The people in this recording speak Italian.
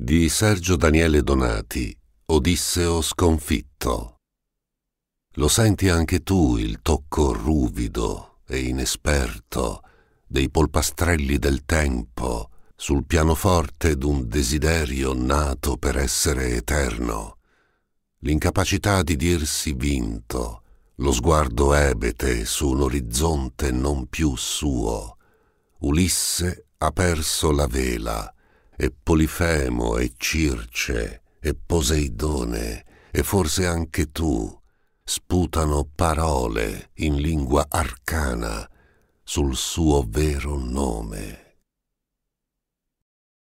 di Sergio Daniele Donati, Odisseo sconfitto. Lo senti anche tu il tocco ruvido e inesperto dei polpastrelli del tempo sul pianoforte d'un desiderio nato per essere eterno, l'incapacità di dirsi vinto, lo sguardo ebete su un orizzonte non più suo. Ulisse ha perso la vela e Polifemo e Circe e Poseidone e forse anche tu sputano parole in lingua arcana sul suo vero nome.